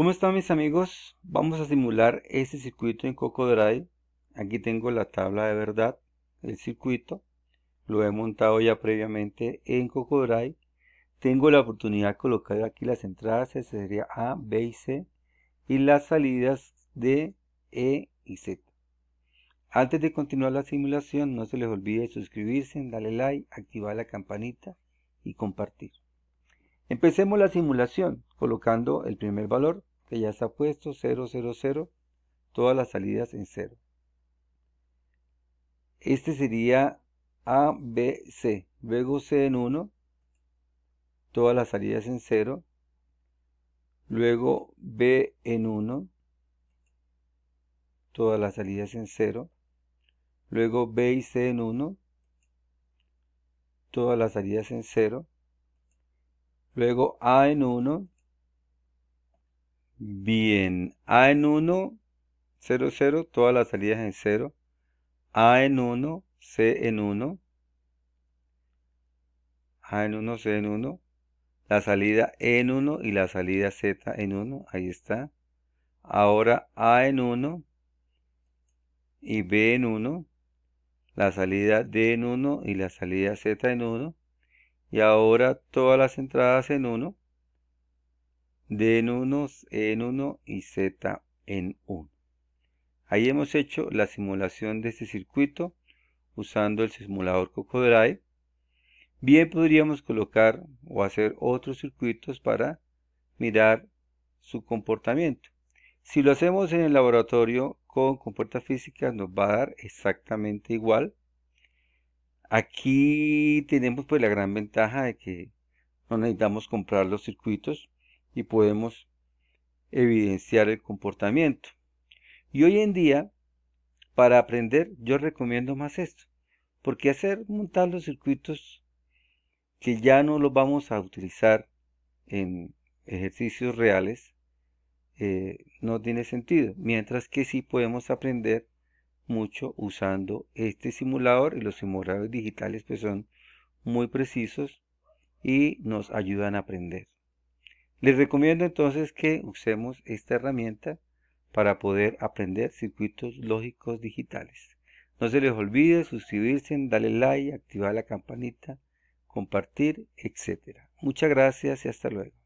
¿Cómo están mis amigos? Vamos a simular este circuito en Drive. Aquí tengo la tabla de verdad, el circuito. Lo he montado ya previamente en Drive. Tengo la oportunidad de colocar aquí las entradas, ese sería A, B y C, y las salidas D, E y Z. Antes de continuar la simulación, no se les olvide suscribirse, darle like, activar la campanita y compartir. Empecemos la simulación colocando el primer valor que ya está puesto 0, 0, 0, todas las salidas en 0. Este sería A, B, C, luego C en 1, todas las salidas en 0, luego B en 1, todas las salidas en 0, luego B y C en 1, todas las salidas en 0, luego A en 1, Bien, A en 1, 0, 0, todas las salidas en 0. A en 1, C en 1. A en 1, C en 1. La salida E en 1 y la salida Z en 1. Ahí está. Ahora A en 1 y B en 1. La salida D en 1 y la salida Z en 1. Y ahora todas las entradas en 1. D en 1, en 1 y Z en 1. Ahí hemos hecho la simulación de este circuito usando el simulador CocoDrive. Bien podríamos colocar o hacer otros circuitos para mirar su comportamiento. Si lo hacemos en el laboratorio con compuertas físicas nos va a dar exactamente igual. Aquí tenemos pues la gran ventaja de que no necesitamos comprar los circuitos y podemos evidenciar el comportamiento. Y hoy en día, para aprender, yo recomiendo más esto, porque hacer montar los circuitos que ya no los vamos a utilizar en ejercicios reales, eh, no tiene sentido, mientras que sí podemos aprender mucho usando este simulador y los simuladores digitales que son muy precisos y nos ayudan a aprender. Les recomiendo entonces que usemos esta herramienta para poder aprender circuitos lógicos digitales. No se les olvide suscribirse, darle like, activar la campanita, compartir, etc. Muchas gracias y hasta luego.